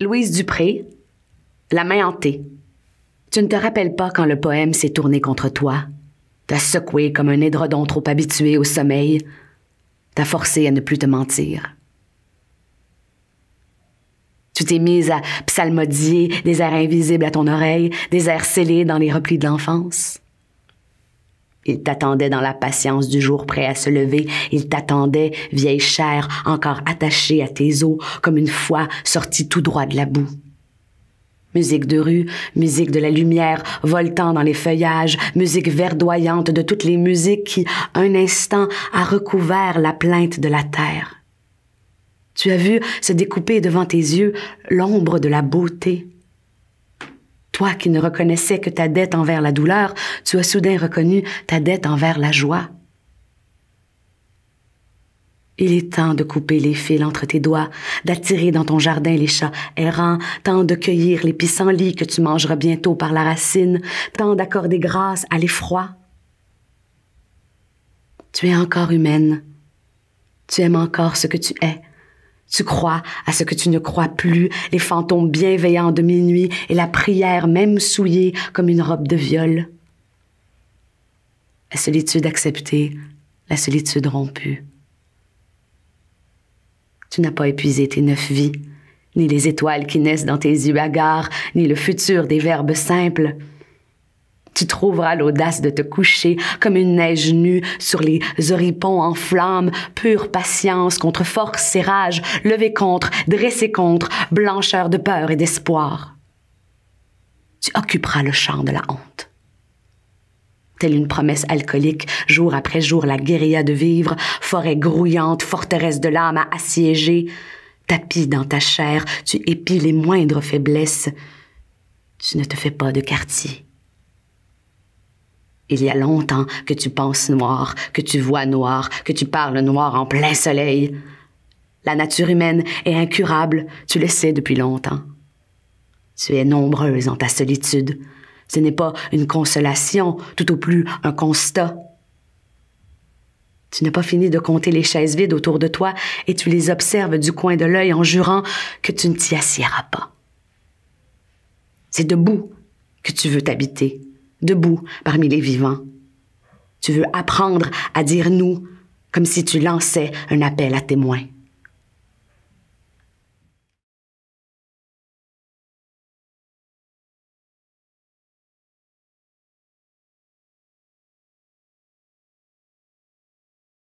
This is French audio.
Louise Dupré, La main hantée. Tu ne te rappelles pas quand le poème s'est tourné contre toi, t'as secoué comme un édredon trop habitué au sommeil, t'as forcé à ne plus te mentir. Tu t'es mise à psalmodier des airs invisibles à ton oreille, des airs scellés dans les replis de l'enfance. Il t'attendait dans la patience du jour prêt à se lever. Il t'attendait, vieille chair, encore attachée à tes os, comme une fois sortie tout droit de la boue. Musique de rue, musique de la lumière, voltant dans les feuillages, musique verdoyante de toutes les musiques qui, un instant, a recouvert la plainte de la terre. Tu as vu se découper devant tes yeux l'ombre de la beauté, toi qui ne reconnaissais que ta dette envers la douleur, tu as soudain reconnu ta dette envers la joie. Il est temps de couper les fils entre tes doigts, d'attirer dans ton jardin les chats errants, temps de cueillir les pissenlits que tu mangeras bientôt par la racine, temps d'accorder grâce à l'effroi. Tu es encore humaine. Tu aimes encore ce que tu es. Tu crois à ce que tu ne crois plus, les fantômes bienveillants de minuit et la prière même souillée comme une robe de viol. La solitude acceptée, la solitude rompue. Tu n'as pas épuisé tes neuf vies, ni les étoiles qui naissent dans tes yeux hagards, ni le futur des verbes simples. Tu trouveras l'audace de te coucher comme une neige nue sur les oripons en flammes, pure patience contre force et rage, levée contre, dressée contre, blancheur de peur et d'espoir. Tu occuperas le champ de la honte. Telle une promesse alcoolique, jour après jour, la guérilla de vivre, forêt grouillante, forteresse de l'âme à assiéger, tapis dans ta chair, tu épies les moindres faiblesses, tu ne te fais pas de quartier. Il y a longtemps que tu penses noir, que tu vois noir, que tu parles noir en plein soleil. La nature humaine est incurable, tu le sais depuis longtemps. Tu es nombreuse en ta solitude. Ce n'est pas une consolation, tout au plus un constat. Tu n'as pas fini de compter les chaises vides autour de toi et tu les observes du coin de l'œil en jurant que tu ne t'y assieras pas. C'est debout que tu veux t'habiter, debout parmi les vivants. Tu veux apprendre à dire nous, comme si tu lançais un appel à témoins.